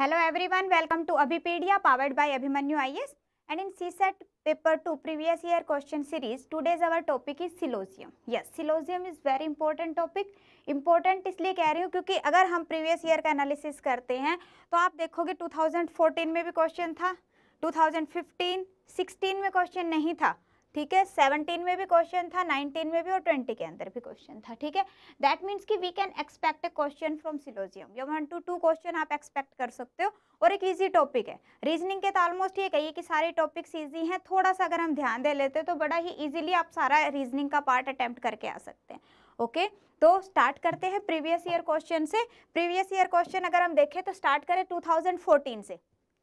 Hello everyone welcome to Abhipedia powered by Abhimanyu S and in CSAT paper two previous year question series today's our topic is syllogism yes syllogism is very important topic important इसलिए कह रही हूँ क्योंकि अगर हम previous year का analysis करते हैं तो आप देखोगे टू में भी क्वेश्चन था टू थाउजेंड फिफ्टीन में क्वेश्चन नहीं था ठीक है सेवनटीन में भी क्वेश्चन था नाइनटीन में भी और ट्वेंटी के अंदर भी क्वेश्चन था ठीक है दैट मीन्स कि we can expect a question from syllogism या वन टू टू क्वेश्चन आप एक्सपेक्ट कर सकते हो और एक इजी टॉपिक है रीजनिंग के तो ऑलमोस्ट ये कहिए कि सारे टॉपिक्स इजी हैं थोड़ा सा अगर हम ध्यान दे लेते हैं तो बड़ा ही ईजिली आप सारा रीजनिंग का पार्ट अटैम्प्ट करके आ सकते हैं ओके okay? तो स्टार्ट करते हैं प्रीवियस ईयर क्वेश्चन से प्रीवियस ईयर क्वेश्चन अगर हम देखें तो स्टार्ट करें टू से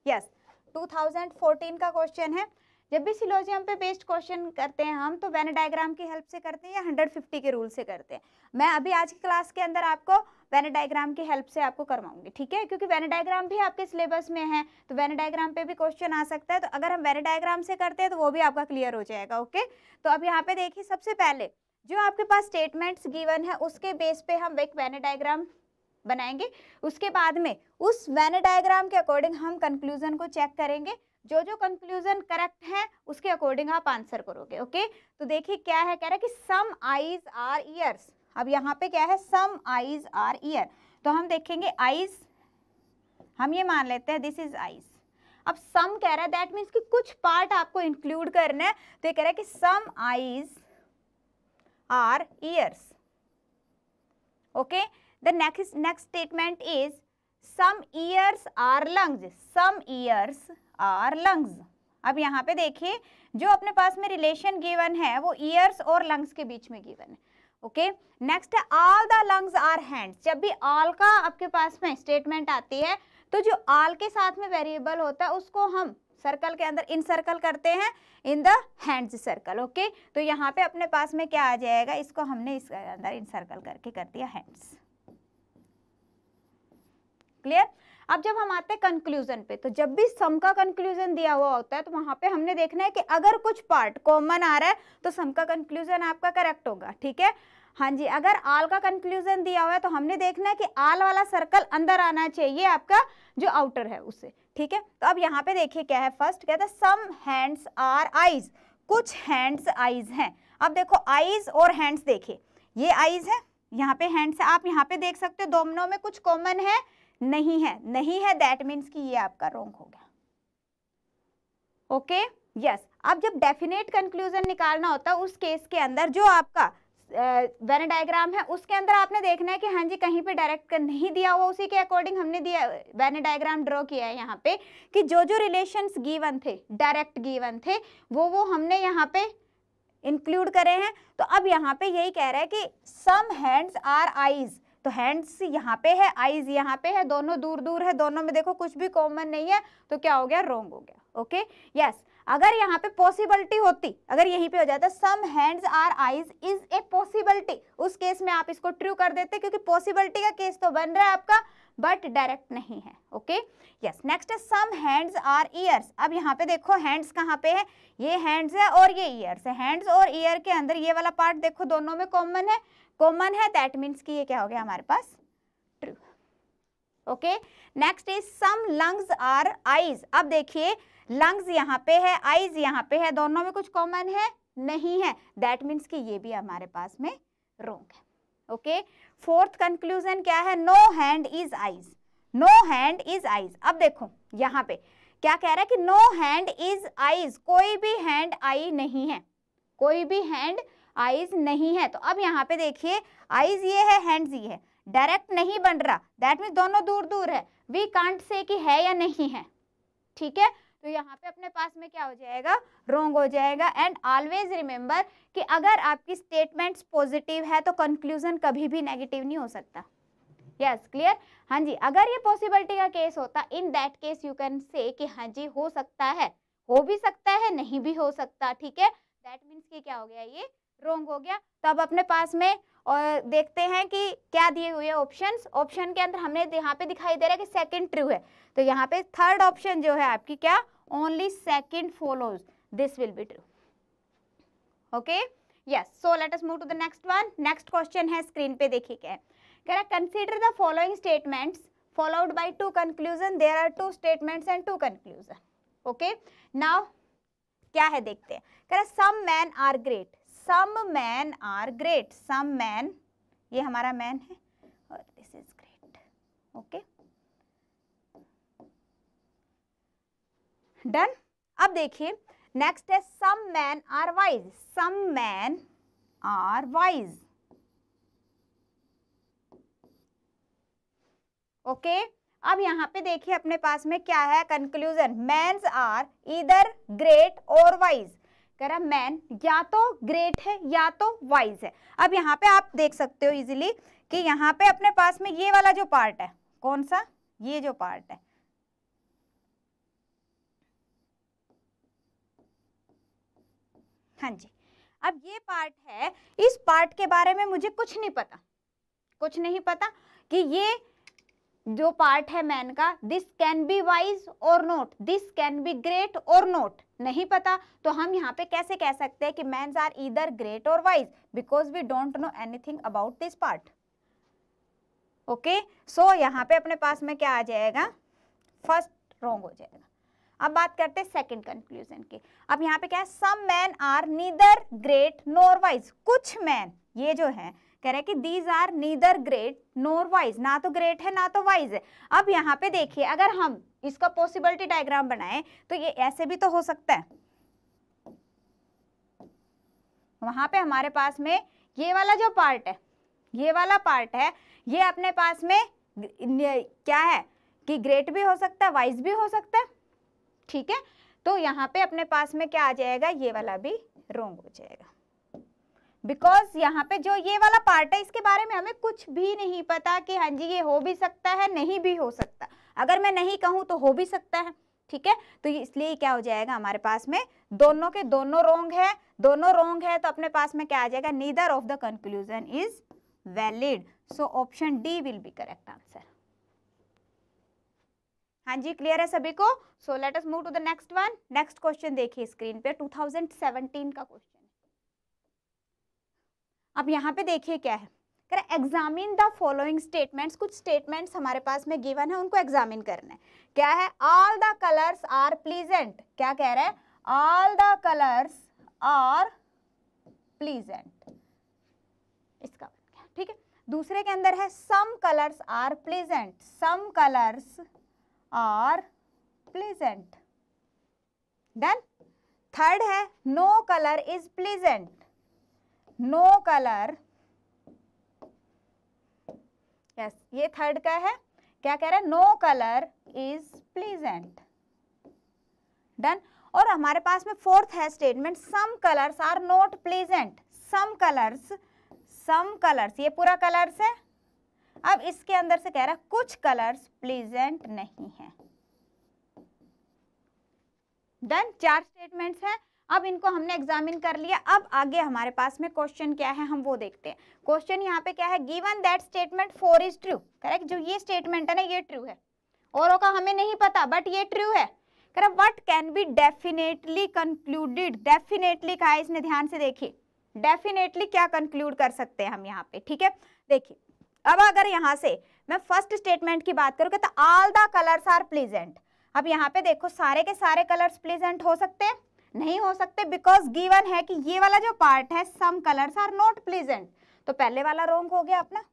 यस yes, 2014 का क्वेश्चन है जब भी सिलोजियम पे बेस्ड क्वेश्चन करते हैं हम तो वेन डायग्राम की हेल्प से करते हैं या 150 के रूल से करते हैं मैं अभी आज की क्लास के अंदर आपको वेन डायग्राम की हेल्प से आपको करवाऊंगी ठीक है क्योंकि वेन डायग्राम भी आपके सिलेबस में है तो वेन डायग्राम पे भी क्वेश्चन आ सकता है तो अगर हम वेन डायग्राम से करते हैं तो वो भी आपका क्लियर हो जाएगा ओके तो अब यहाँ पे देखिए सबसे पहले जो आपके पास स्टेटमेंट्स गिवन है उसके बेस पे हम एक वेन डायग्राम बनाएंगे उसके बाद में उस वेन डायग्राम के अकॉर्डिंग हम कंक्लूजन को चेक करेंगे जो जो कंक्लूजन करेक्ट है उसके अकॉर्डिंग आप आंसर करोगे ओके तो देखिए क्या है कह रहा है कि सम आईज आर ईयर्स अब यहाँ पे क्या है सम आईज आर ईयर तो हम देखेंगे आईज हम ये मान लेते हैं दिस इज आईज अब सम कह रहा है दैट मीन्स कि कुछ पार्ट आपको इंक्लूड करना है तो ये कह रहा है कि some eyes are ears okay the next next statement is some ears are lungs some ears are lungs अब यहाँ पे देखिए जो अपने पास में रिलेशन गिवन है वो ईयर्स और लंग्स के बीच में गिवन है ओके नेक्स्ट है all the lungs are hands जब भी ऑल का आपके पास में स्टेटमेंट आती है तो जो ऑल के साथ में वेरिएबल होता है उसको हम सर्कल के अंदर इन सर्कल करते हैं in the hands circle okay तो यहाँ पे अपने पास में क्या आ जाएगा इसको हमने इस अंदर इन सर्कल करके कर दिया हैंड्स क्लियर अब जब हम आते हैं कंक्लूजन पे तो जब भी सम का कंक्लूजन दिया हुआ होता है तो वहां पे हमने देखना है कि अगर कुछ पार्ट कॉमन आ रहा है तो सम का कंक्लूजन आपका करेक्ट होगा ठीक है हाँ जी अगर आल का कंक्लूजन दिया हुआ है तो हमने देखना है कि आल वाला सर्कल अंदर आना चाहिए आपका जो आउटर है उससे ठीक है तो अब यहाँ पे देखिए क्या है फर्स्ट कहते हैं सम हैंड्स आर आईज कुछ हैंड्स आईज हैं अब देखो आईज और हैंड्स देखिए ये आईज है यहाँ पे हैंड्स है आप यहाँ पे देख सकते हो दोनों में कुछ कॉमन है नहीं है नहीं है दैट मीन्स कि ये आपका रोंग हो गया ओके यस अब जब डेफिनेट कंक्लूजन निकालना होता है उस केस के अंदर जो आपका वेन डायग्राम है उसके अंदर आपने देखना है कि हाँ जी कहीं पे डायरेक्ट कर नहीं दिया हुआ उसी के अकॉर्डिंग हमने दिया वेन डायग्राम ड्रॉ किया है यहाँ पे कि जो जो रिलेशंस गिवन थे डायरेक्ट गिवन थे वो वो हमने यहाँ पे इंक्लूड करे हैं तो अब यहाँ पे यही कह रहा है कि सम हैंड्स आर आईज़ तो हैंड्स यहाँ पे है आईज यहाँ पे है दोनों दूर दूर है दोनों में देखो कुछ भी कॉमन नहीं है तो क्या हो गया रोंग हो गया ओके यस अगर यहाँ पे पॉसिबिलिटी होती अगर यहीं पे हो जाता some hands are eyes is a possibility उस केस में आप इसको ट्रू कर देते क्योंकि पॉसिबिलिटी का केस तो बन रहा है आपका बट डायरेक्ट नहीं है ओके यस नेक्स्ट है सम हैंड्स आर ईयर्स अब यहाँ पे देखो हैंड्स कहाँ पे है ये हैंड्स है और ये ईयर्स है हैंड्स और ईयर के अंदर ये वाला पार्ट देखो दोनों में कॉमन है कॉमन है दैट मीन्स कि ये क्या हो गया हमारे पास true okay next is some lungs are eyes अब देखिए लंग्स यहाँ पे है आईज यहाँ पे है दोनों में कुछ कॉमन है नहीं है दैट मीन्स कि ये भी हमारे पास में रोंग है ओके फोर्थ कंक्लूजन क्या है no hand is eyes no hand is eyes अब देखो यहाँ पे क्या कह रहा है कि नो हैंड इज आईज कोई भी हैंड आई नहीं है कोई भी हैंड आईज नहीं है तो अब यहाँ पे देखिए आईज ये है हैंड्स ये है डायरेक्ट नहीं बन रहा दैट मीन दोनों दूर दूर है वी कांट से कि है या नहीं है ठीक है तो यहाँ पे अपने पास में क्या हो जाएगा रोंग हो जाएगा एंड ऑलवेज रिमेंबर कि अगर आपकी स्टेटमेंट्स पॉजिटिव है तो कंक्लूजन कभी भी नेगेटिव नहीं हो सकता यस क्लियर हाँ जी अगर ये पॉसिबिलिटी का केस होता in that case you can say कि हाँ जी हो सकता है हो भी सकता है नहीं भी हो सकता ठीक है दैट मीन्स कि क्या हो गया ये रोंग हो गया तो अब अपने पास में और देखते हैं कि क्या दिए हुए ऑप्शंस ऑप्शन के अंदर हमने यहाँ पे दिखाई दे रहा है कि सेकंड ट्रू है तो यहाँ पे थर्ड ऑप्शन जो है आपकी क्या only second follows this will be true okay yes so let us move to the next one next question है स्क्रीन पे देखिए क्या है कह रहा consider the following statement followed by two conclusion there are two statement and two conclusion okay now क्या है देखते हैं कह रहा some man are great some man are great some man ये हमारा मैन है और this is great okay done अब देखिए नेक्स्ट है some man are wise some man are wise okay अब यहाँ पे देखिए अपने पास में क्या है कंक्लूजन मैंस आर इधर ग्रेट और वाइज कह रहा मैन या तो ग्रेट है या तो वाइज है अब यहाँ पे आप देख सकते हो इजीली कि यहाँ पे अपने पास में ये वाला जो पार्ट है कौन सा ये जो पार्ट है हाँ जी अब ये पार्ट है इस पार्ट के बारे में मुझे कुछ नहीं पता कुछ नहीं पता कि ये जो पार्ट है मैन का दिस कैन बी वाइज और not this can be great और नोट नहीं पता तो हम यहाँ पे कैसे कह सकते हैं कि मैंस आर इधर ग्रेट और wise because we don't know anything about this part okay so यहाँ पे अपने पास में क्या आ जाएगा फर्स्ट रॉन्ग हो जाएगा अब बात करते हैं सेकंड कंक्लूजन की अब यहाँ पे क्या है some man are neither great nor wise कुछ मैन ये जो है कह रहे कि these are neither great nor wise ना तो ग्रेट है ना तो वाइज है अब यहाँ पे देखिए अगर हम इसका पॉसिबिलिटी डायग्राम बनाएं तो ये ऐसे भी तो हो सकता है वहां पे हमारे पास में ये वाला जो पार्ट है ये वाला पार्ट है ये अपने पास में क्या है कि ग्रेट भी हो सकता है वाइज भी हो सकता है ठीक है तो यहाँ पे अपने पास में क्या आ जाएगा ये वाला भी रोंग हो जाएगा बिकॉज यहाँ पे जो ये वाला पार्ट है इसके बारे में हमें कुछ भी नहीं पता कि हाँ जी ये हो भी सकता है नहीं भी हो सकता अगर मैं नहीं कहूँ तो हो भी सकता है ठीक है तो इसलिए क्या हो जाएगा हमारे पास में दोनों के दोनों रोंग है दोनों रोंग है तो अपने पास में क्या आ जाएगा neither of the conclusion is valid so option D will be correct answer हाँ जी क्लियर है सभी को so let us move to the next one next question देखिए स्क्रीन पे 2017 का क्वेश्चन अब यहाँ पे देखिए क्या है करें एग्जामिन द फॉलोइंग स्टेटमेंट्स कुछ स्टेटमेंट्स हमारे पास में गिवन है उनको एग्जामिन करना है क्या है all the colours are pleasant क्या कह रहे हैं all the colours are pleasant इसका मतलब ठीक है दूसरे के अंदर है some colours are pleasant some colours are pleasant done third है no colour is pleasant no colour yes ये थर्ड का है क्या कह रहा है no colour is pleasant done और हमारे पास में फोर्थ है statement some colours are not pleasant some colours some colours ये पूरा कलर्स है अब इसके अंदर से कह रहा है कुछ कलर्स प्लीजेंट नहीं है डन चार स्टेटमेंट्स हैं अब इनको हमने एग्जामिन कर लिया अब आगे हमारे पास में क्वेश्चन क्या है हम वो देखते हैं क्वेश्चन यहाँ पे क्या है given that statement four is true correct जो ये स्टेटमेंट है ना ये ट्रू है और का हमें नहीं पता बट ये ट्रू है correct what can be definitely concluded definitely कहा इसने ध्यान से देखिए डेफिनेटली क्या कंक्लूड कर सकते हैं हम यहाँ पे ठीक है देखिए अब अगर यहाँ से मैं फर्स्ट स्टेटमेंट की बात करूँ तो all the colours are pleasant अब यहाँ पे देखो सारे के सारे कलर्स प्लीजेंट हो सकते हैं नहीं हो सकते बिकॉज गिवन है कि ये वाला जो पार्ट है some colours are not pleasant तो पहले वाला रोंग हो गया अपना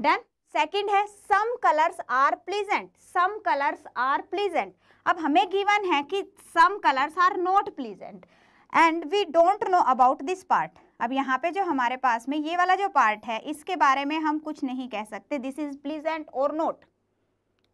डन सेकंड है some colours are pleasant some colours are pleasant अब हमें गिवन है कि some colours are not pleasant and we don't know about this part अब यहाँ पे जो हमारे पास में ये वाला जो पार्ट है इसके बारे में हम कुछ नहीं कह सकते दिस इज प्लीजेंट और नोट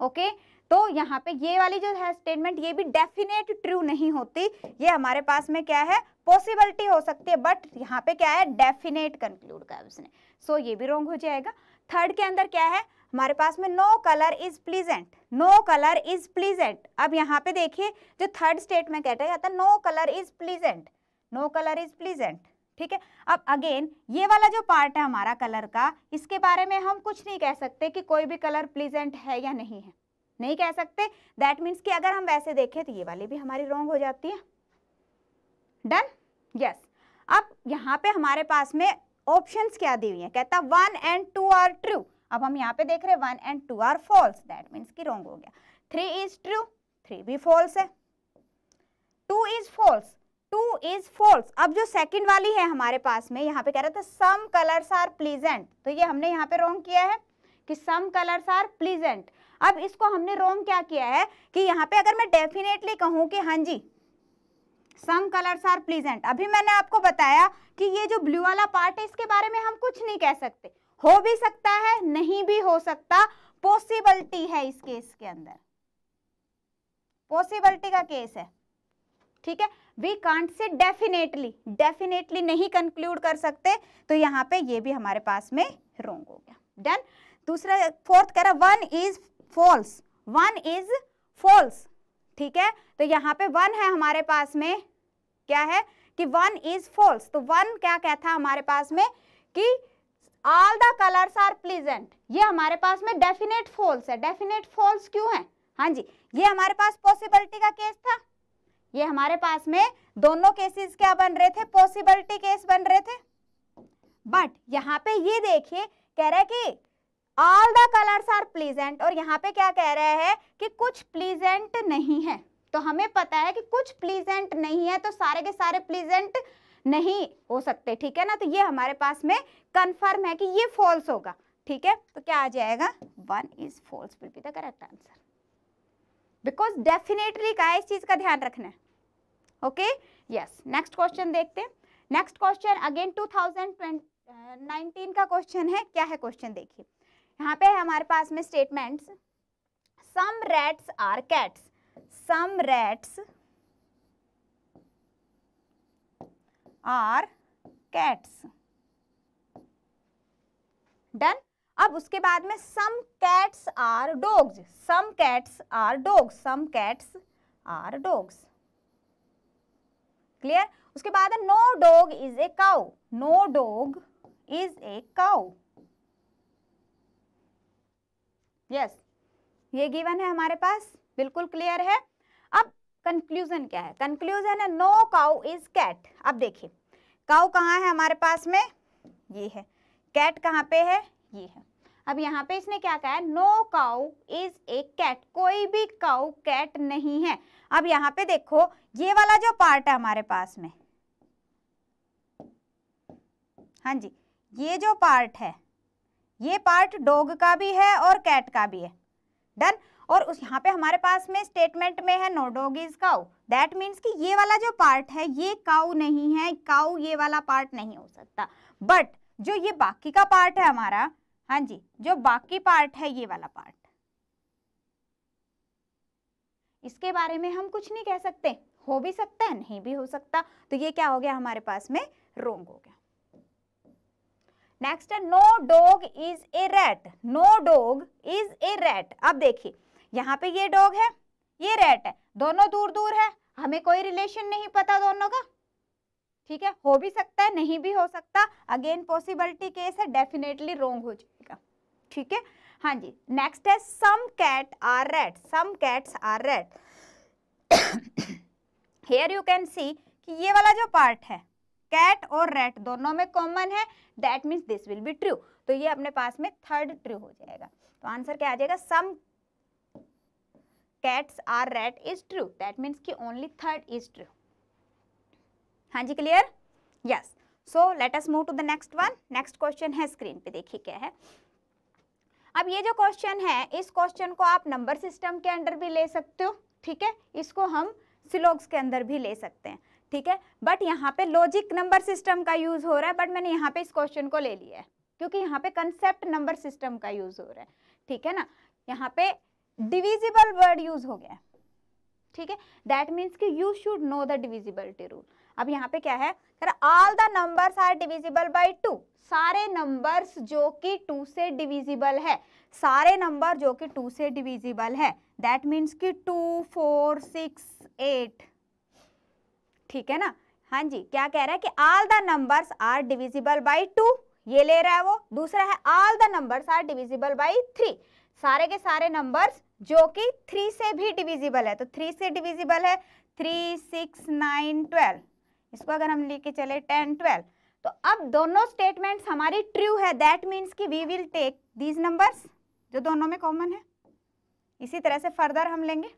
ओके okay? तो यहाँ पे ये वाली जो है स्टेटमेंट ये भी डेफिनेट ट्रू नहीं होती ये हमारे पास में क्या है पॉसिबिलिटी हो सकती है बट यहाँ पे क्या है डेफिनेट कंक्लूड कर उसने सो so, ये भी रॉन्ग हो जाएगा थर्ड के अंदर क्या है हमारे पास में no colour is pleasant no colour is pleasant अब यहाँ पे देखिए जो थर्ड स्टेट में कहता है no colour is pleasant no colour is pleasant ठीक है अब अगेन ये वाला जो पार्ट है हमारा कलर का इसके बारे में हम कुछ नहीं कह सकते कि कोई भी कलर प्लीजेंट है या नहीं है नहीं कह सकते दैट मीन्स कि अगर हम वैसे देखें तो ये वाली भी हमारी रॉन्ग हो जाती है डन यस yes. अब यहाँ पे हमारे पास में ऑप्शंस क्या दी हुई है कहता one and two are true अब हम यहाँ पे देख रहे हैं one and two are false that means कि रॉन्ग हो गया थ्री इज ट्रू थ्री भी फॉल्स है two is false two is false अब जो सेकेंड वाली है हमारे पास में यहाँ पे कह रहा था सम कलर्स आर प्लीजेंट तो ये हमने यहाँ पे रॉन्ग किया है कि सम कलर्स आर प्लीजेंट अब इसको हमने रोंग क्या किया है कि यहाँ पे अगर मैं डेफिनेटली कहूँ कि हाँ जी सम कलर्स आर प्लीजेंट अभी मैंने आपको बताया कि ये जो ब्लू वाला पार्ट है इसके बारे में हम कुछ नहीं कह सकते हो भी सकता है नहीं भी हो सकता पॉसिबिलिटी है इस केस के अंदर पॉसिबिलिटी का केस है ठीक है we can't say definitely definitely नहीं कंक्लूड कर सकते तो यहाँ पे ये भी हमारे पास में रोंग हो गया डन दूसरा फोर्थ कह रहा one is false one is false ठीक है तो यहाँ पे वन है हमारे पास में क्या है कि वन इज फॉल्स तो वन क्या कहता है हमारे पास में कि all the colours are pleasant ये हमारे पास में डेफिनेट फॉल्स है डेफिनेट फॉल्स क्यों है हाँ जी ये हमारे पास पॉसिबिलिटी का केस था ये हमारे पास में दोनों केसेस क्या बन रहे थे पॉसिबिलिटी केस बन रहे थे बट यहाँ पे ये देखिए कह रहा है कि all the colours are pleasant और यहाँ पे क्या कह रहा है कि कुछ प्लीजेंट नहीं है तो हमें पता है कि कुछ प्लीजेंट नहीं है तो सारे के सारे प्लीजेंट नहीं हो सकते ठीक है ना तो ये हमारे पास में कंफर्म है कि ये फॉल्स होगा ठीक है तो क्या आ जाएगा one is false will be the correct answer because definitely का इस चीज का ध्यान रखना है ओके यस नेक्स्ट क्वेश्चन देखते हैं नेक्स्ट क्वेश्चन अगेन टू 2019 का क्वेश्चन है क्या है क्वेश्चन देखिए यहाँ पे है हमारे पास में statements some rats are cats some rats are cats done अब उसके बाद में some cats are dogs some cats are dogs some cats are dogs clear उसके बाद no dog is a cow no dog is a cow yes ये given है हमारे पास बिल्कुल क्लियर है अब कंक्लूजन क्या है कंक्लूजन है नो काउ इज कैट अब देखिए काउ कहाँ है हमारे पास में ये है कैट कहाँ पे है ये है अब यहाँ पे इसने क्या कहा है no cow is a cat कोई भी काउ कैट नहीं है अब यहाँ पे देखो ये वाला जो पार्ट है हमारे पास में हाँ जी ये जो पार्ट है ये पार्ट डॉग का भी है और कैट का भी है डन और उस यहाँ पे हमारे पास में स्टेटमेंट में है no dog is cow that means कि ये वाला जो पार्ट है ये काउ नहीं है काउ ये वाला पार्ट नहीं हो सकता बट जो ये बाकी का पार्ट है हमारा हाँ जी जो बाकी पार्ट है ये वाला पार्ट इसके बारे में हम कुछ नहीं कह सकते हो भी सकता है नहीं भी हो सकता तो ये क्या हो गया हमारे पास में रोंग हो गया नेक्स्ट है no dog is a rat no dog is a rat अब देखिए यहाँ पे ये डॉग है ये रेट है दोनों दूर दूर है हमें कोई रिलेशन नहीं पता दोनों का ठीक है हो भी सकता है नहीं भी हो सकता अगेन पॉसिबिलिटी केस है डेफिनेटली रोंग हो जाएगा ठीक है हाँ जी नेक्स्ट है some cat are rat some cats are rat here you can see कि ये वाला जो पार्ट है कैट और रेट दोनों में कॉमन है that means this will be true तो ये अपने पास में थर्ड ट्रू हो जाएगा तो आंसर क्या आ जाएगा some cats are rat is true that means की ओनली थर्ड इज ट्रू हाँ जी clear yes so let us move to the next one next question है स्क्रीन पे देखिए क्या है अब ये जो क्वेश्चन है इस क्वेश्चन को आप नंबर सिस्टम के अंडर भी ले सकते हो ठीक है इसको हम सिलोग्स के अंदर भी ले सकते हैं ठीक है बट यहाँ पे लॉजिक नंबर सिस्टम का यूज हो रहा है बट मैंने यहाँ पे इस क्वेश्चन को ले लिया है क्योंकि यहाँ पे कंसेप्ट नंबर सिस्टम का यूज हो रहा है ठीक है ना यहाँ पे डिविजिबल वर्ड यूज हो गया ठीक है दैट मीन्स कि you should know the divisibility rule अब यहाँ पे क्या है all the numbers are divisible by two सारे नंबर्स जो कि टू से डिविजिबल है सारे नंबर जो कि टू से डिविजिबल है दैट मीन्स कि टू फोर सिक्स एट ठीक है ना हाँ जी क्या कह रहा है कि all the numbers are divisible by two ये ले रहा है वो दूसरा है all the numbers are divisible by three सारे के सारे नंबर्स जो कि थ्री से भी डिविजिबल है तो थ्री से डिविजिबल है थ्री सिक्स नाइन ट्वेल्व इसको अगर हम लेके चले टेन ट्वेल्व तो अब दोनों स्टेटमेंट्स हमारी ट्रू है दैट मीन्स कि we will take these numbers जो दोनों में कॉमन है इसी तरह से फर्दर हम लेंगे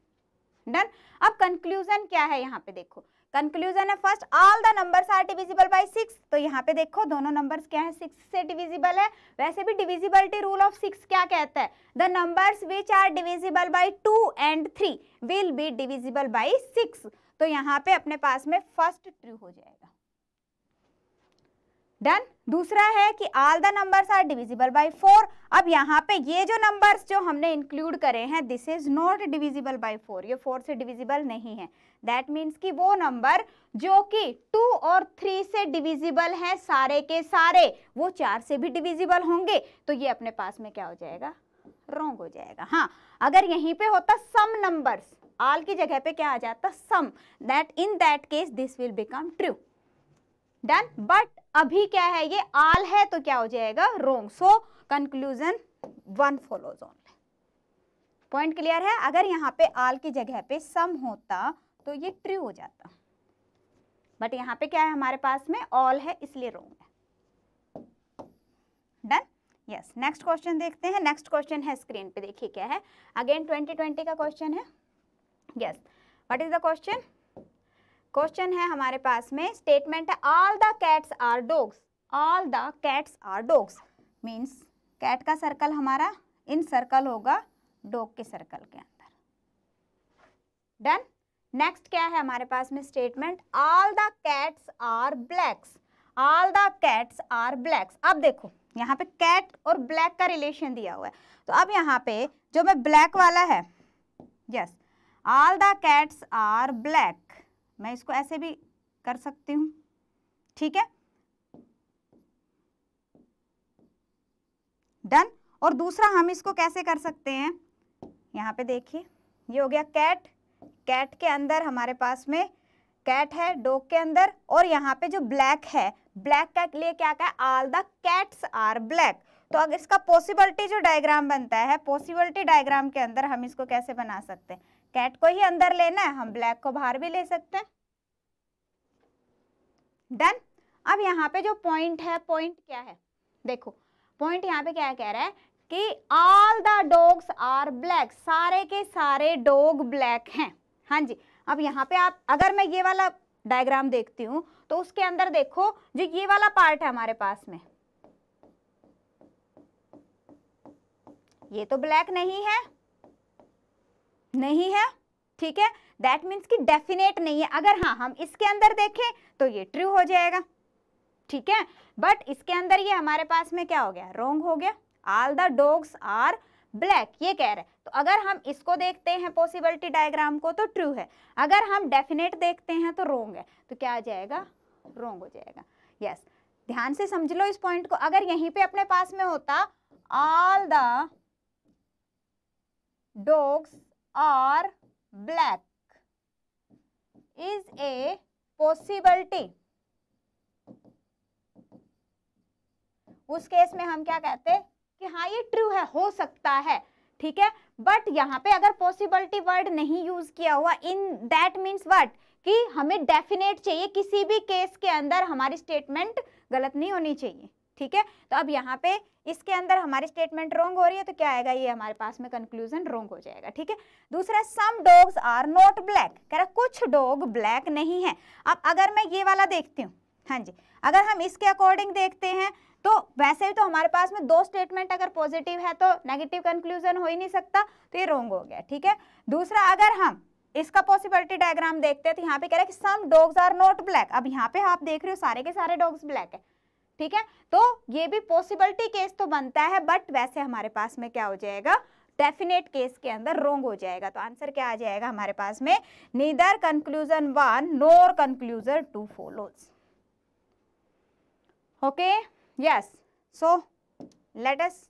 डन अब कंक्लूजन क्या है यहाँ पे देखो कंक्लूजन है first all the numbers are divisible by six तो यहाँ पे देखो दोनों नंबर्स क्या है सिक्स से डिविजिबल है वैसे भी डिविजिबिलिटी रूल ऑफ सिक्स क्या कहता है the numbers which are divisible by two and three will be divisible by six तो यहाँ पे अपने पास में फर्स्ट ट्रू हो जाएगा डन दूसरा है कि all the numbers are divisible by four अब यहाँ पे ये जो नंबर्स जो हमने इंक्लूड करे हैं this is not divisible by four ये फोर से डिविजिबल नहीं है दैट मीन्स कि वो नंबर जो कि टू और थ्री से डिविजिबल हैं सारे के सारे वो चार से भी डिविजिबल होंगे तो ये अपने पास में क्या हो जाएगा रोंग हो जाएगा हाँ अगर यहीं पे होता सम नंबर्स आल की जगह पे क्या आ जाता some that in that case this will become true done but अभी क्या है ये आल है तो क्या हो जाएगा wrong so conclusion one follows only point clear है अगर यहाँ पे आल की जगह पे सम होता तो ये ट्रू हो जाता बट यहाँ पे क्या है हमारे पास में ऑल है इसलिए रोंग है डन यस नेक्स्ट क्वेश्चन देखते हैं नेक्स्ट क्वेश्चन है स्क्रीन पे देखिए क्या है अगेन 2020 का क्वेश्चन है yes what is the question question है हमारे पास में स्टेटमेंट है all the cats are dogs all the cats are dogs means cat का सर्कल हमारा इन सर्कल होगा डॉग के सर्कल के अंदर डन नेक्स्ट क्या है हमारे पास में statement all the cats are blacks all the cats are blacks अब देखो यहाँ पे कैट और ब्लैक का रिलेशन दिया हुआ है तो अब यहाँ पे जो मैं ब्लैक वाला है yes all the cats are black मैं इसको ऐसे भी कर सकती हूँ ठीक है डन और दूसरा हम इसको कैसे कर सकते हैं यहाँ पे देखिए ये हो गया कैट कैट के अंदर हमारे पास में कैट है डॉग के अंदर और यहाँ पे जो ब्लैक है ब्लैक का लिए क्या क्या all the cats are black तो अगर इसका पॉसिबिलिटी जो डायग्राम बनता है पॉसिबिलिटी डायग्राम के अंदर हम इसको कैसे बना सकते हैं कैट को ही अंदर लेना है हम ब्लैक को बाहर भी ले सकते हैं डन अब यहाँ पे जो पॉइंट है पॉइंट क्या है देखो पॉइंट यहाँ पे क्या कह रहा है कि all the dogs are black सारे के सारे डॉग ब्लैक हैं हाँ जी अब यहाँ पे आप अगर मैं ये वाला डायग्राम देखती हूँ तो उसके अंदर देखो जो ये वाला पार्ट है हमारे पास में ये तो ब्लैक नहीं है नहीं है ठीक है दैट मीन्स कि डेफिनेट नहीं है अगर हाँ हम इसके अंदर देखें तो ये ट्रू हो जाएगा ठीक है बट इसके अंदर ये हमारे पास में क्या हो गया रोंग हो गया all the dogs are black ये कह रहे हैं तो अगर हम इसको देखते हैं पॉसिबिलिटी डायग्राम को तो ट्रू है अगर हम डेफिनेट देखते हैं तो रोंग है तो क्या आ जाएगा रोंग हो जाएगा यस yes. ध्यान से समझ लो इस पॉइंट को अगर यहीं पे अपने पास में होता all the dogs or black is a possibility. उस केस में हम क्या कहते हैं कि हाँ ये ट्रू है हो सकता है ठीक है बट यहाँ पे अगर पॉसिबिलिटी वर्ड नहीं यूज किया हुआ इन दैट मीन्स वट कि हमें डेफिनेट चाहिए किसी भी केस के अंदर हमारी स्टेटमेंट गलत नहीं होनी चाहिए ठीक है तो अब यहाँ पे इसके अंदर हमारी स्टेटमेंट रोंग हो रही है तो क्या आएगा ये हमारे पास में कंक्लूजन रोंग हो जाएगा ठीक है दूसरा some dogs are not black कह रहा कुछ डॉग ब्लैक नहीं है अब अगर मैं ये वाला देखती हूँ हाँ जी अगर हम इसके अकॉर्डिंग देखते हैं तो वैसे भी तो हमारे पास में दो स्टेटमेंट अगर पॉजिटिव है तो नेगेटिव कंक्लूजन हो ही नहीं सकता तो ये रोंग हो गया ठीक है दूसरा अगर हम इसका पॉसिबिलिटी डायग्राम देखते हैं तो यहाँ पे कह रहा है कि some dogs are not black अब यहाँ पे आप देख रहे हो सारे के सारे डॉग्स ब्लैक है ठीक है तो ये भी पॉसिबिलिटी केस तो बनता है बट वैसे हमारे पास में क्या हो जाएगा डेफिनेट केस के अंदर रोंग हो जाएगा तो आंसर क्या आ जाएगा हमारे पास में neither conclusion one nor conclusion two follows okay yes so let us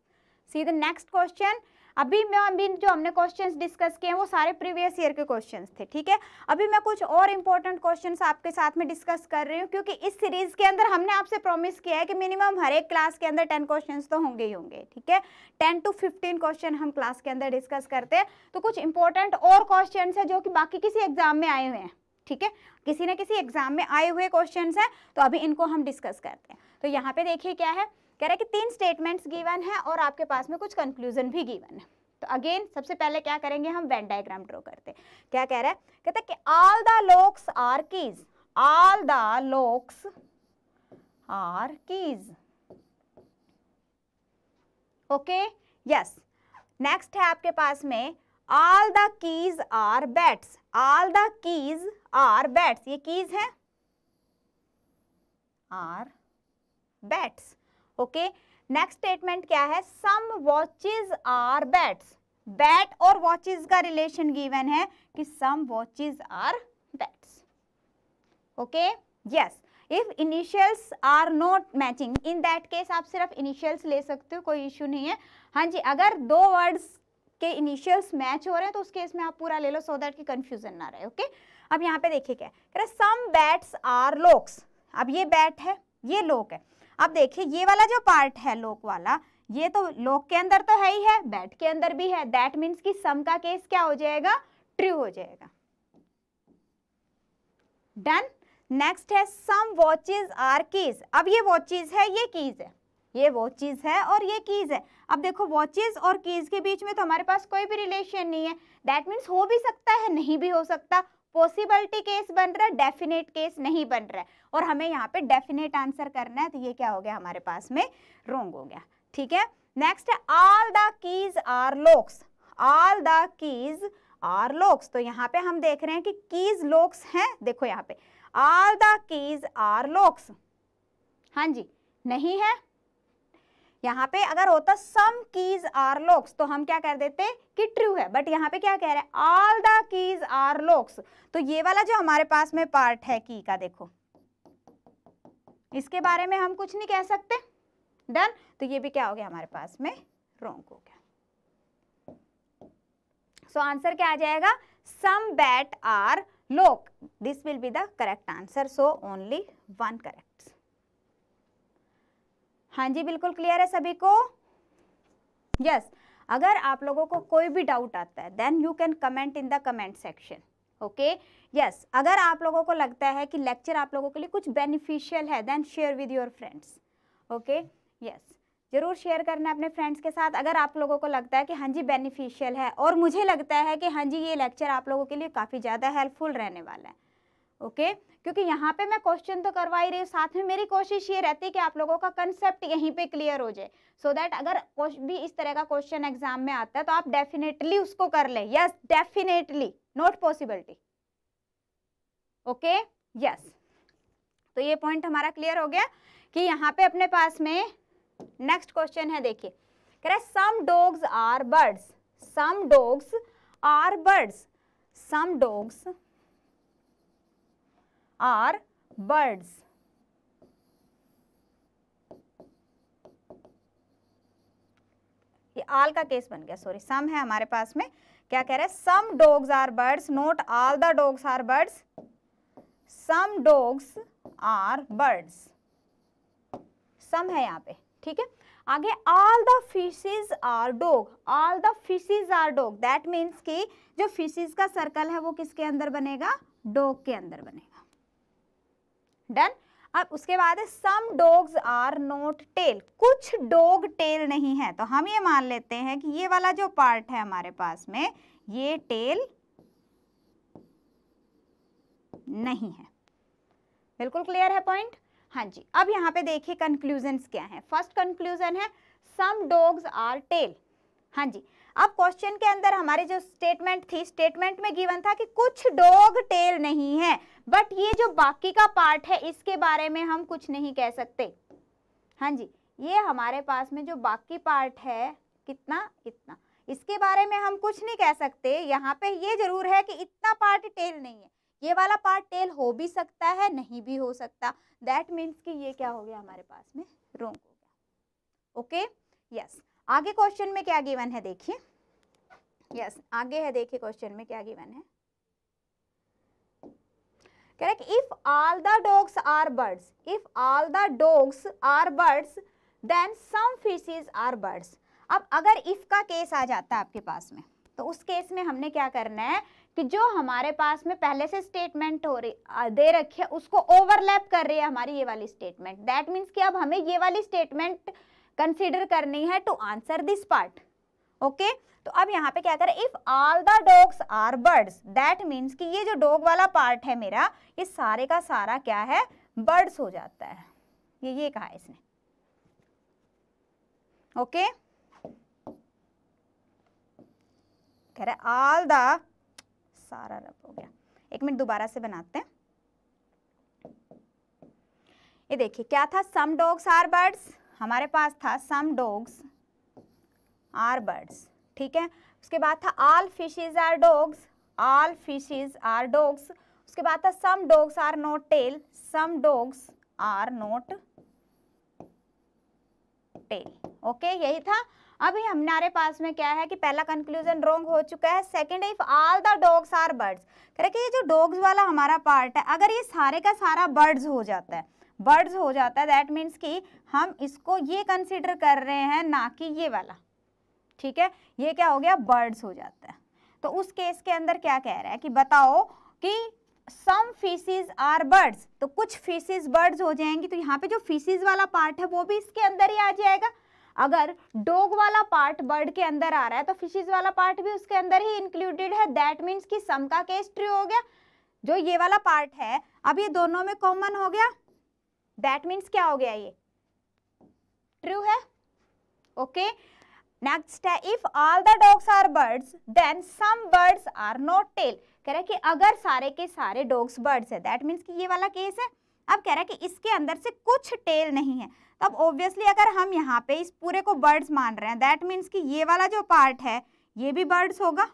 see the next question अभी मैं अभी जो हमने क्वेश्चंस डिस्कस किए हैं वो सारे प्रीवियस ईयर के क्वेश्चंस थे ठीक है अभी मैं कुछ और इंपॉर्टेंट क्वेश्चंस आपके साथ में डिस्कस कर रही हूँ क्योंकि इस सीरीज के अंदर हमने आपसे प्रॉमिस किया है कि मिनिमम हर एक क्लास के अंदर टेन क्वेश्चन तो होंगे ही होंगे ठीक है टेन टू फिफ्टीन क्वेश्चन हम क्लास के अंदर डिस्कस करते हैं तो कुछ इंपॉर्टेंट और क्वेश्चन है जो कि बाकी किसी एग्जाम में आए हुए हैं ठीक है किसी ना किसी एग्जाम में आए हुए क्वेश्चन हैं तो अभी इनको हम डिस्कस करते हैं तो यहाँ पे देखिए क्या है कह रहे कि तीन स्टेटमेंट्स गिवन है और आपके पास में कुछ कंक्लूजन भी गिवन है तो अगेन सबसे पहले क्या करेंगे हम वेन डायग्राम ड्रॉ करते क्या कह रहा है कहता है कि all the locks are keys all the locks are keys okay yes next है आपके पास में all the keys are bats all the keys are bats ये कीज है are bats okay next statement क्या है some watches are bats bat और watches का रिलेशन गिवन है कि some watches are bats okay yes if initials are not matching in that case आप सिर्फ इनिशियल्स ले सकते हो कोई इश्यू नहीं है हाँ जी अगर दो वर्ड्स के इनिशियल्स मैच हो रहे हैं तो उस केस में आप पूरा ले लो सो so दैट की कंफ्यूजन ना रहे ओके okay? अब यहाँ पे देखिए क्या कह रहे सम बैट्स आर लोक्स अब ये बैट है ये लोक है अब देखिए ये वाला जो पार्ट है लोक वाला ये तो लोक के अंदर तो है ही है बैट के अंदर भी है दैट मीन्स कि सम का केस क्या हो जाएगा ट्रू हो जाएगा डन नेक्स्ट है सम वॉचेज आर कीज अब ये वॉचेज है ये कीज है ये वॉचेज है और ये कीज है अब देखो वॉचेज और कीज के बीच में तो हमारे पास कोई भी रिलेशन नहीं है दैट मीन्स हो भी सकता है नहीं भी हो सकता पॉसिबिलिटी केस बन रहा है डेफिनेट केस नहीं बन रहा है और हमें यहाँ पे डेफिनेट आंसर करना है तो ये क्या हो गया हमारे पास में रोंग हो गया ठीक है नेक्स्ट है all the keys are locks all the keys are locks तो यहाँ पे हम देख रहे हैं कि कीज लोक्स हैं देखो यहाँ पे all the keys are locks हाँ जी नहीं है यहाँ पे अगर होता सम कीज आर लॉक्स तो हम क्या कर देते कि ट्रू है बट यहाँ पे क्या कह रहे हैं all the keys are locks तो ये वाला जो हमारे पास में पार्ट है की का देखो इसके बारे में हम कुछ नहीं कह सकते डन तो ये भी क्या हो गया हमारे पास में रॉन्ग हो गया सो so, आंसर क्या आ जाएगा some bat are lock this will be the correct answer so only one correct हाँ जी बिल्कुल क्लियर है सभी को यस yes. अगर आप लोगों को कोई भी डाउट आता है then you can comment in the comment section okay yes अगर आप लोगों को लगता है कि लेक्चर आप लोगों के लिए कुछ बेनिफिशियल है then share with your friends okay yes जरूर शेयर करना अपने फ्रेंड्स के साथ अगर आप लोगों को लगता है कि हाँ जी बेनिफिशियल है और मुझे लगता है कि हाँ जी ये लेक्चर आप लोगों के लिए काफ़ी ज़्यादा हेल्पफुल रहने वाला है ओके okay? क्योंकि यहाँ पे मैं क्वेश्चन तो करवा ही रही हूँ साथ में मेरी कोशिश ये रहती है कि आप लोगों का कंसेप्ट यहीं पे क्लियर हो जाए सो so दैट अगर भी इस तरह का क्वेश्चन एग्जाम में आता है तो आप डेफिनेटली उसको कर ले yes definitely not possibility okay yes तो ये पॉइंट हमारा क्लियर हो गया कि यहाँ पे अपने पास में नेक्स्ट क्वेश्चन है देखिए कह रहे some dogs are birds some dogs are birds some dogs are birds ये आल का केस बन गया सॉरी सम है हमारे पास में क्या कह रहे हैं some dogs are birds not all the dogs are birds some dogs are birds some है यहां पे ठीक है आगे all the fishes are dog all the fishes are dog that means कि जो फिशेज का सर्कल है वो किसके अंदर बनेगा डॉग के अंदर बनेगा डन अब उसके बाद है some dogs are not tail कुछ डॉग टेल नहीं है तो हम ये मान लेते हैं कि ये वाला जो पार्ट है हमारे पास में ये टेल नहीं है बिल्कुल क्लियर है पॉइंट हाँ जी अब यहाँ पे देखिए कंक्लूजन क्या है फर्स्ट कंक्लूजन है सम डॉग्स आर टेल हाँ जी अब क्वेश्चन के अंदर हमारे जो स्टेटमेंट थी स्टेटमेंट में गिवन था कि कुछ डॉग टेल नहीं है बट ये जो बाकी का पार्ट है इसके बारे में हम कुछ नहीं कह सकते हाँ जी ये हमारे पास में जो बाकी पार्ट है कितना इतना इसके बारे में हम कुछ नहीं कह सकते यहाँ पे ये जरूर है कि इतना पार्ट टेल नहीं है ये वाला पार्ट टेल हो भी सकता है नहीं भी हो सकता दैट मीन्स कि ये क्या हो गया हमारे पास में रोंग हो गया ओके यस आगे क्वेश्चन में क्या गिवन है देखिए यस yes, आगे है देखिए क्वेश्चन में क्या गिवन है correct if all the dogs are birds if all the dogs are birds then some fishes are birds अब अगर इफ का केस आ जाता है आपके पास में तो उस केस में हमने क्या करना है कि जो हमारे पास में पहले से स्टेटमेंट हो रही दे रखी है उसको ओवरलैप कर रही है हमारी ये वाली स्टेटमेंट दैट मीन्स कि अब हमें ये वाली स्टेटमेंट कंसिडर करनी है to answer this part okay तो अब यहाँ पे क्या करें if all the dogs are birds that means कि ये जो डॉग वाला पार्ट है मेरा ये सारे का सारा क्या है बर्ड्स हो जाता है ये ये कहा इसने ओके कह रहा ऑल द सारा रब हो गया एक मिनट दोबारा से बनाते हैं ये देखिए क्या था सम डॉग्स आर बर्ड्स हमारे पास था सम डॉग्स आर बर्ड्स ठीक है उसके बाद था all fishes are dogs all fishes are dogs उसके बाद था some dogs are not tail some dogs are not tail okay यही था अभी हमारे पास में क्या है कि पहला कंक्लूजन रॉन्ग हो चुका है second if all the dogs are birds कह रहे कि ये जो डॉग्स वाला हमारा पार्ट है अगर ये सारे का सारा बर्ड्स हो जाता है बर्ड्स हो जाता है दैट मीन्स कि हम इसको ये कंसिडर कर रहे हैं ना कि ये वाला ठीक है ये क्या हो गया बर्ड्स हो जाता है तो उस केस के अंदर क्या कह रहा है कि बताओ कि सम फीसिस आर बर्ड्स तो कुछ फीसिस बर्ड्स हो जाएंगी तो यहाँ पे जो फीसिस वाला पार्ट है वो भी इसके अंदर ही आ जाएगा अगर डॉग वाला पार्ट बर्ड के अंदर आ रहा है तो फिशिज वाला पार्ट भी उसके अंदर ही इंक्लूडेड है दैट मीन्स कि सम का केस ट्रू हो गया जो ये वाला पार्ट है अब ये दोनों में कॉमन हो गया दैट मीन्स क्या हो गया ये ट्रू है ओके okay? नेक्स्ट है if all the dogs are birds then some birds are not tail कह रहा है कि अगर सारे के सारे डॉग्स बर्ड्स है दैट मीन्स कि ये वाला केस है अब कह रहा है कि इसके अंदर से कुछ टेल नहीं है तब तो ऑब्वियसली अगर हम यहाँ पे इस पूरे को बर्ड्स मान रहे हैं दैट मीन्स कि ये वाला जो पार्ट है ये भी बर्ड्स होगा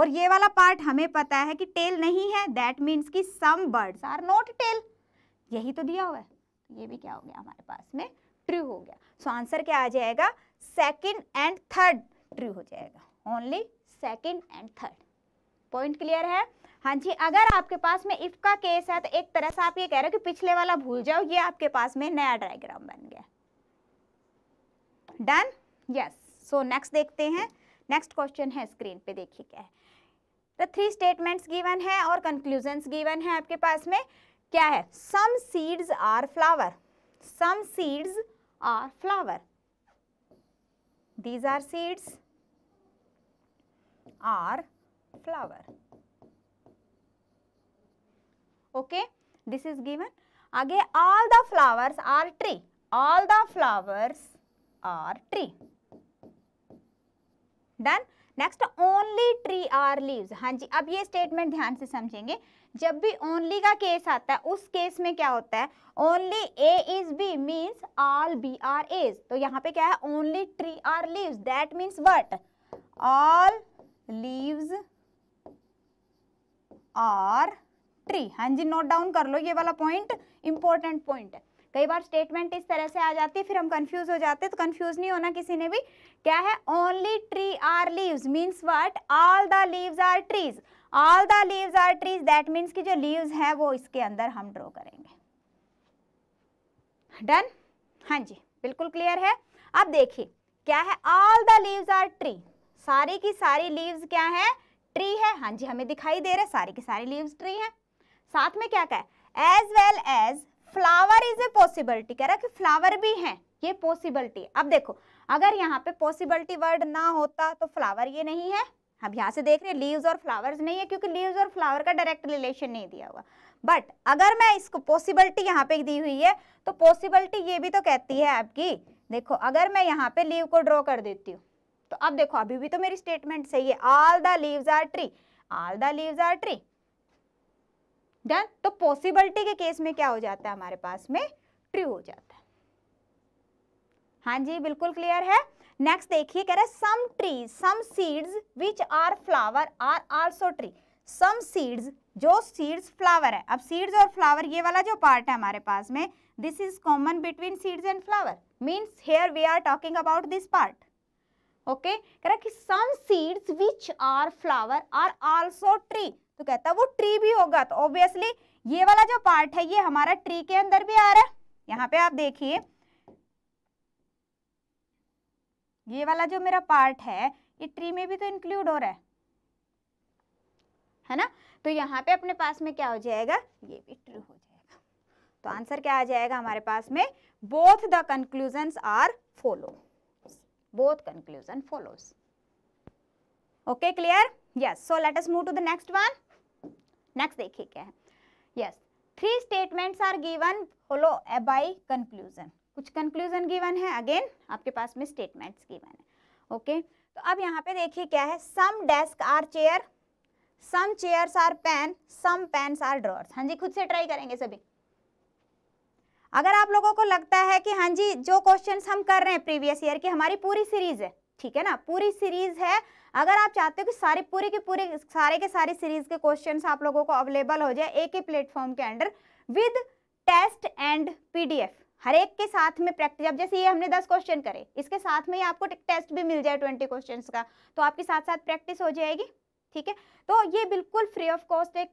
और ये वाला पार्ट हमें पता है कि टेल नहीं है दैट मीन्स कि some birds are not tail यही तो दिया हुआ है तो ये भी क्या हो गया हमारे पास में ट्रू हो गया सो so, आंसर क्या आ जाएगा सेकेंड एंड थर्ड ट्रू हो जाएगा only second and third point clear है हाँ जी अगर आपके पास में इफ का केस है तो एक तरह से आप ये कह रहे हो कि पिछले वाला भूल जाओ ये आपके पास में नया डायग्राम बन गया डन यस सो नेक्स्ट देखते हैं नेक्स्ट क्वेश्चन है स्क्रीन पे देखिए क्या है थ्री स्टेटमेंट्स गिवन है और कंक्लूजन गिवन है आपके पास में क्या है some seeds are flower some seeds are flower these are seeds or flower okay this is given again all the flowers are tree all the flowers are tree then next only tree are leaves हाँ जी अब ये statement ध्यान से समझेंगे जब भी only का case आता है उस केस में क्या होता है only A is B means all B are is तो यहाँ पे क्या है only tree are leave that means what all leaves are tree हाँ जी नोट डाउन कर लो ये वाला पॉइंट इंपॉर्टेंट पॉइंट है कई बार स्टेटमेंट इस तरह से आ जाती है फिर हम कंफ्यूज हो जाते हैं तो कंफ्यूज नहीं होना किसी ने भी क्या है only tree are leaves means what all the leaves are trees all the leaves are trees that means की जो लीव्स हैं वो इसके अंदर हम ड्रॉ करेंगे डन हाँ जी बिल्कुल क्लियर है अब देखिए क्या है all the leaves are tree सारी की सारी लीव्स क्या है ट्री है हाँ जी हमें दिखाई दे रहे है सारी की सारी लीव्स ट्री है साथ में क्या कहे as well as flower is a possibility कह रहा कि फ्लावर भी है ये पॉसिबिलिटी अब देखो अगर यहाँ पे पॉसिबिलिटी वर्ड ना होता तो फ्लावर ये नहीं है अब यहाँ से देख रहे हैं लीव्स और फ्लावर्स नहीं है क्योंकि लीव्स और फ्लावर का डायरेक्ट रिलेशन नहीं दिया हुआ बट अगर मैं इसको पॉसिबिलिटी यहाँ पे दी हुई है तो पॉसिबिलिटी ये भी तो कहती है आपकी देखो अगर मैं यहाँ पे लीव को ड्रॉ कर देती हूँ तो अब देखो अभी भी तो मेरी स्टेटमेंट सही है all the leaves are tree all the leaves are tree done तो पॉसिबिलिटी के केस में क्या हो जाता है हमारे पास में ट्रू हो जाता है हाँ जी बिल्कुल क्लियर है नेक्स्ट देखिए कह रहा है some trees some seeds which are flower are also tree some seeds जो सीड्स फ्लावर है अब सीड्स और फ्लावर ये वाला जो पार्ट है हमारे पास में this is common between seeds and flower means here we are talking about this part okay कह रहा कि some seeds which are flower are also tree तो कहता है वो ट्री भी होगा तो ऑब्वियसली ये वाला जो पार्ट है ये हमारा ट्री के अंदर भी आ रहा है यहाँ पे आप देखिए ये वाला जो मेरा पार्ट है ये ट्री में भी तो इंक्लूड हो रहा है है ना तो यहाँ पे अपने पास में क्या हो जाएगा ये भी ट्रू हो जाएगा तो आंसर क्या आ जाएगा हमारे पास में both the conclusion are follow both conclusion follows okay clear yes so let us move to the next one next देखिए क्या है yes three statements are given follow by conclusion कुछ कंक्लूजन गिवन है अगेन आपके पास में statements given है okay तो अब यहाँ पे देखिए क्या है some desk are chair some chairs are pen some pen are drawers हाँ जी खुद से ट्राई करेंगे सभी अगर आप लोगों को लगता है कि हाँ जी जो क्वेश्चन हम कर रहे हैं प्रीवियस ईयर की हमारी पूरी सीरीज है ठीक है ना पूरी सीरीज है अगर आप चाहते हो कि सारे पूरे के पूरे सारे के सारे सीरीज के क्वेश्चन आप लोगों को अवेलेबल हो जाए एक ही प्लेटफॉर्म के under with test and PDF हर एक के साथ में प्रैक्टिस अब जैसे ये हमने दस क्वेश्चन करे इसके साथ में ही आपको टेस्ट भी मिल जाए ट्वेंटी क्वेश्चन का तो आपके साथ साथ प्रैक्टिस हो जाएगी ठीक है तो ये बिल्कुल फ्री ऑफ कॉस्ट एक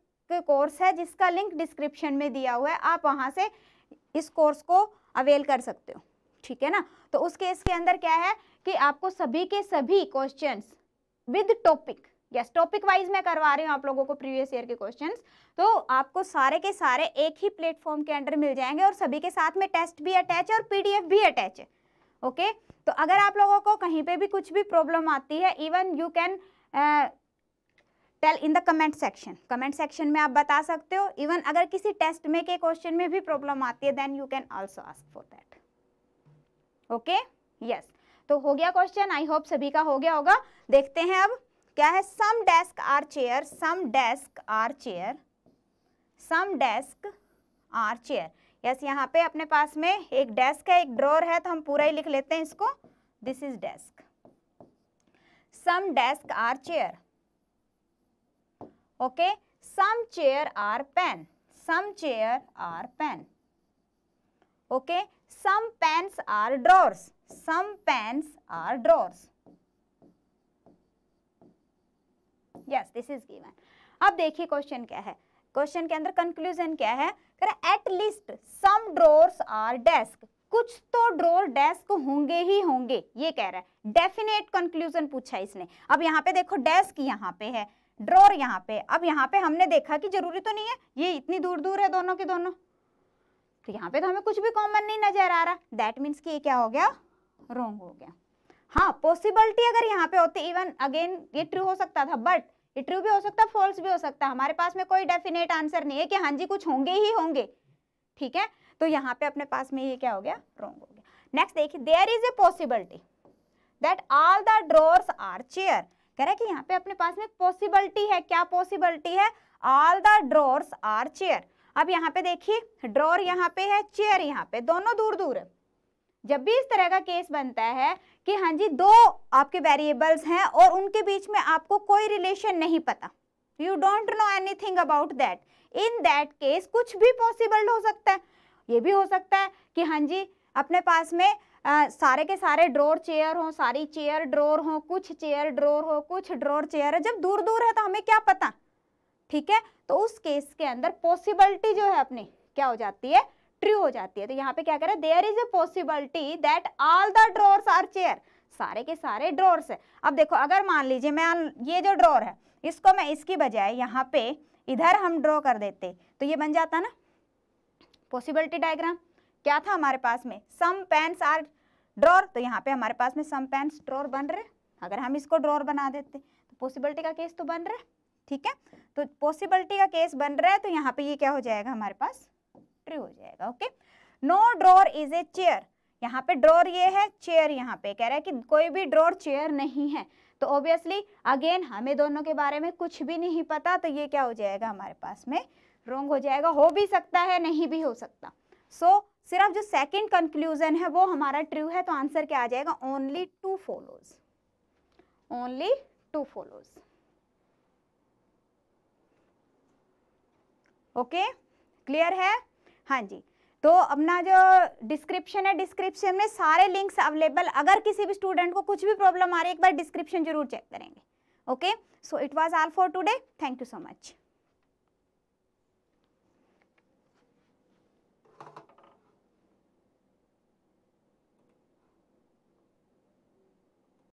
कोर्स है जिसका लिंक डिस्क्रिप्शन में दिया हुआ है आप वहाँ से इस कोर्स को अवेल कर सकते हो ठीक है ना तो उस केस के अंदर क्या है कि आपको सभी के सभी questions with topic yes topic wise मैं करवा रही हूँ आप लोगों को प्रीवियस ईयर के क्वेश्चन तो आपको सारे के सारे एक ही प्लेटफॉर्म के अंडर मिल जाएंगे और सभी के साथ में टेस्ट भी अटैच है और पीडीएफ भी अटैच है ओके तो अगर आप लोगों को कहीं पे भी कुछ भी प्रॉब्लम आती है even you can tell in the comment section comment section में आप बता सकते हो इवन अगर किसी टेस्ट में के क्वेश्चन में भी प्रॉब्लम आती है then you can also ask for that okay yes तो हो गया क्वेश्चन आई होप सभी का हो गया होगा देखते हैं अब क्या है some desk are chair some desk are chair some desk are chair yes यहाँ पे अपने पास में एक डेस्क है एक ड्रॉर है तो हम पूरा ही लिख लेते हैं इसको this is desk some desk are chair okay some chair are pen some chair are pen okay some pens are drawers some pens are drawers yes this is given अब देखिए क्वेश्चन क्या है क्वेश्चन के अंदर conclusion क्या है at least some drawers are desk कुछ तो ड्रोर डेस्क होंगे ही होंगे ये कह रहा है डेफिनेट कंक्लूजन पूछा इसने अब यहाँ पे देखो डेस्क यहाँ पे है ड्रॉर यहाँ पे अब यहाँ पे हमने देखा कि जरूरी तो नहीं है ये इतनी दूर दूर है दोनों के दोनों तो यहाँ पे तो हमें कुछ भी कॉमन नहीं नजर आ रहा दैट मीन्स कि ये क्या हो गया रॉन्ग हो गया हाँ पॉसिबिलिटी अगर यहाँ पे होती इवन अगेन ये ट्रू हो सकता था बट ये ट्रू भी हो सकता है फॉल्स भी हो सकता है हमारे पास में कोई डेफिनेट आंसर नहीं है कि हाँ जी कुछ होंगे ही होंगे ठीक है तो यहाँ पे अपने पास में ये क्या हो गया रॉन्ग हो गया नेक्स्ट देखिए there is a possibility that all the drawers are chair कह रहा है कि यहाँ पे अपने पास में पॉसिबिलिटी है क्या पॉसिबिलिटी है all the drawers are chair अब यहाँ पे देखिए ड्रॉर यहाँ पे है चेयर यहाँ पे दोनों दूर दूर है जब भी इस तरह का केस बनता है कि हाँ जी दो आपके वेरिएबल्स हैं और उनके बीच में आपको कोई रिलेशन नहीं पता you don't know anything about that in that case कुछ भी पॉसिबल हो सकता है ये भी हो सकता है कि हाँ जी अपने पास में आ, सारे के सारे ड्रोर चेयर हों सारी चेयर ड्रोर हों कुछ चेयर ड्रोर हो कुछ ड्रोर चेयर है जब दूर दूर है तो हमें क्या पता ठीक है तो उस केस के अंदर पॉसिबिलिटी जो है अपनी क्या हो जाती है ट्रू हो जाती है तो यहाँ पे क्या करें there is a possibility that all the drawers are chair सारे के सारे ड्रॉर्स है अब देखो अगर मान लीजिए मैं ये जो ड्रॉर है इसको मैं इसकी बजाय यहाँ पे इधर हम ड्रॉ कर देते तो ये बन जाता ना पॉसिबिलिटी डायग्राम क्या था हमारे पास में सम पेंस आर ड्रॉर तो यहाँ पे हमारे पास में सम पेंस ड्रॉर बन रहे अगर हम इसको ड्रॉर बना देते तो पॉसिबिलिटी का केस तो बन रहा है ठीक है तो पॉसिबिलिटी का केस बन रहा है तो यहाँ पे ये क्या हो जाएगा हमारे पास साटिस्फैक्ट्री हो जाएगा okay no drawer is a chair यहाँ पे ड्रॉर ये है चेयर यहाँ पे कह रहा है कि कोई भी ड्रॉर चेयर नहीं है तो ऑब्वियसली अगेन हमें दोनों के बारे में कुछ भी नहीं पता तो ये क्या हो जाएगा हमारे पास में रोंग हो जाएगा हो भी सकता है नहीं भी हो सकता सो so, सिर्फ जो सेकंड कंक्लूजन है वो हमारा ट्रू है तो आंसर क्या आ जाएगा only two follows only two follows okay clear है हाँ जी तो अपना जो डिस्क्रिप्शन है डिस्क्रिप्शन में सारे लिंक्स अवेलेबल अगर किसी भी स्टूडेंट को कुछ भी प्रॉब्लम आ रही है एक बार डिस्क्रिप्शन जरूर चेक करेंगे okay so it was all for today thank you so much